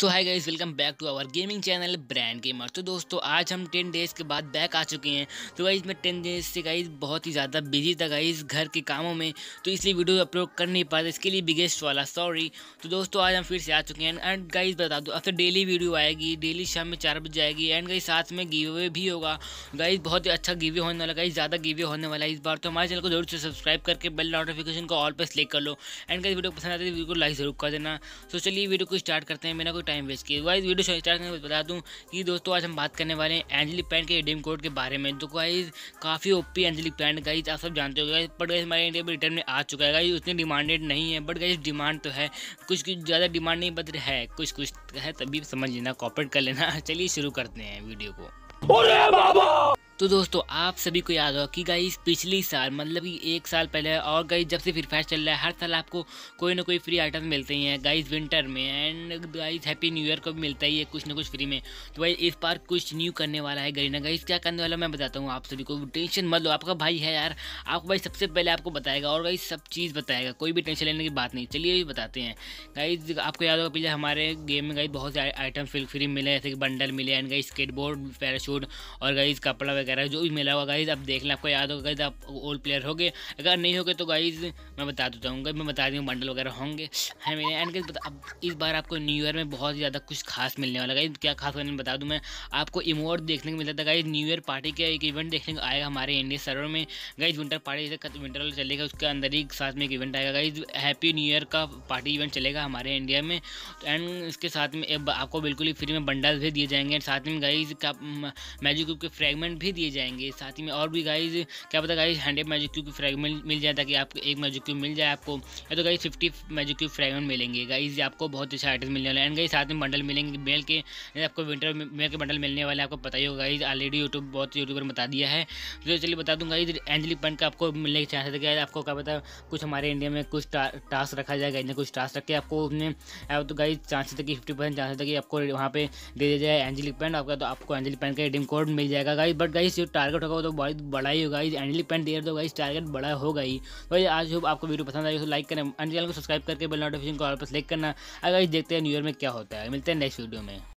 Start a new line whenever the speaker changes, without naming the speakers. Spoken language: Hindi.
so hi guys welcome back to our gaming channel brand gamer तो दोस्तों आज हम टेन डेज़ के बाद बैक आ चुके हैं तो गाइज़ मैं टेन डेज़ से गाइज बहुत ही ज़्यादा बिजी था गाइज घर के कामों में तो इसलिए वीडियो अपलोड कर नहीं पाया इसके लिए बिगेस्ट वाला सॉरी तो दोस्तों आज हम फिर से आ चुके हैं एंड गाइज बता दो अब डेली वीडियो तो आएगी डेली शाम में चार बजे आएगी एंड गाइज साथ में गिवे भी होगा गाइज बहुत ही अच्छा गिव होने वाला गाइज ज़्यादा गिव होने वाला है इस बार तो हमारे चैनल को जरूर से सब्सक्राइब करके बेल नोटिफिकेशन को ऑल पर क्लिक कर लो एंड गाइज वीडियो पसंद आती है वीडियो को लाइक जरूर कर देना तो चलिए वीडियो को स्टार्ट करते हैं मेरा टाइम वेस्ट किए वाइज वीडियो स्टार्ट करने को बता दूँ कि दोस्तों आज हम बात करने वाले हैं एंजलिक पैंट के रिडीम कोड के बारे में तो गाइज काफ़ी ओपी एंजलिक पैंट गाइज आप सब जानते हो गए बट गाइज हमारे इंडिया में रिटर्न में आ चुका है गाइज उतनी डिमांडेड नहीं है बट गाइज डिमांड तो है कुछ कुछ ज़्यादा डिमांड नहीं बद है कुछ कुछ है तभी समझ लेना कॉपरेट कर लेना चलिए शुरू करते हैं वीडियो को बाबा तो दोस्तों आप सभी को याद होगा कि गाइस पिछली साल मतलब कि एक साल पहले और गाइस जब से फ्री फायर चल रहा है हर साल आपको कोई ना कोई फ्री आइटम मिलते ही हैं गाइस विंटर में and guys happy new year को भी मिलता ही है कुछ ना कुछ फ्री में तो भाई इस बार कुछ न्यू करने वाला है गरीना गाइस क्या करने वाला मैं बताता हूँ आप सभी को टेंशन मत लो आपका भाई है यार आपको भाई सबसे पहले आपको बताएगा और भाई सब चीज़ बताएगा कोई भी टेंशन लेने की बात नहीं चलिए भी बताते हैं गाइज आपको याद होगा पीछे हमारे गेम में गाइज बहुत से आइटम फ्री मिले जैसे कि बंडल मिले एंड गाइज स्केटबोर्ड पैराशूट और गाइज कपड़ा वगैरह वगैरह जो भी मिला हुआ गाइज आप देख लें आपको याद होगा गाइज आप ओल्ड प्लेयर हो गए अगर नहीं हो गए तो गाइज मैं बता देता हूँ मैं बता दी बंडल वगैरह होंगे है मेरे एंड गाइज अब इस बार आपको न्यू ईयर में बहुत ज़्यादा कुछ खास मिलने वाला गाइज क्या खास करने बता दूँ मैं आपको इमोट देखने को मिलता था गाइज न्यू ईयर पार्टी का एक इवेंट देखने को आएगा हमारे इंडिया सर्वर में गाइज विंटर पार्टी जैसे विंटर चलेगा उसके अंदर ही साथ में एक इवेंट आएगा गाइज हैप्पी न्यू ईयर का पार्टी इवेंट चलेगा हमारे इंडिया में एंड इसके साथ में आपको बिल्कुल ही फ्री में बंडल भी दिए जाएंगे साथ में गाइज का मैजिक ग्रुप के फ्रेगमेंट भी ही दिए जाएंगे साथ ही में और भी गाइज क्या पता गाइज हंड्रेड मैजिक क्यूब की फ्रेगमेंट मिल जाए ताकि आपको एक मैजिक क्यूब मिल जाए आपको या तो guys fifty magic cube fragment मिलेंगे गाइज आपको बहुत अच्छा आइटम मिलने वाला है एंड गाइज साथ में बंडल मिलेंगे मेल के आपको विंटर मेल के बंडल मिलने वाले आपको पता ही होगा गाइज ऑलरेडी यूट्यूब बहुत यूट्यूबर बता दिया है तो चलिए बता दूँगा गाइज एंजली पेंट का आपको मिलने के चांस है तो आपको क्या पता कुछ हमारे इंडिया में कुछ टास्क रखा जाए गाइज ने कुछ टास्क रखे आपको उसने तो गाइज चांस है कि फिफ्टी परसेंट चांसेस था कि आपको वहाँ पे दे दिया जाए एंजली पेंट आपका तो आपको एंजली पेंट का रिडीम कोड मिल जाएगा गाइज बट गाइस जो टारगेट होगा वो तो बहुत बड़ा ही होगा एंडली पेंट दे दो गाइस टारगेट बड़ा होगा ही तो आज जो आपको वीडियो पसंद आई तो लाइक करें एंड चैनल को सब्सक्राइब करके बेल नोटिफिकेशन को और पर क्लिक करना अगर देखते हैं न्यू ईयर में क्या होता है मिलते हैं नेक्स्ट वीडियो में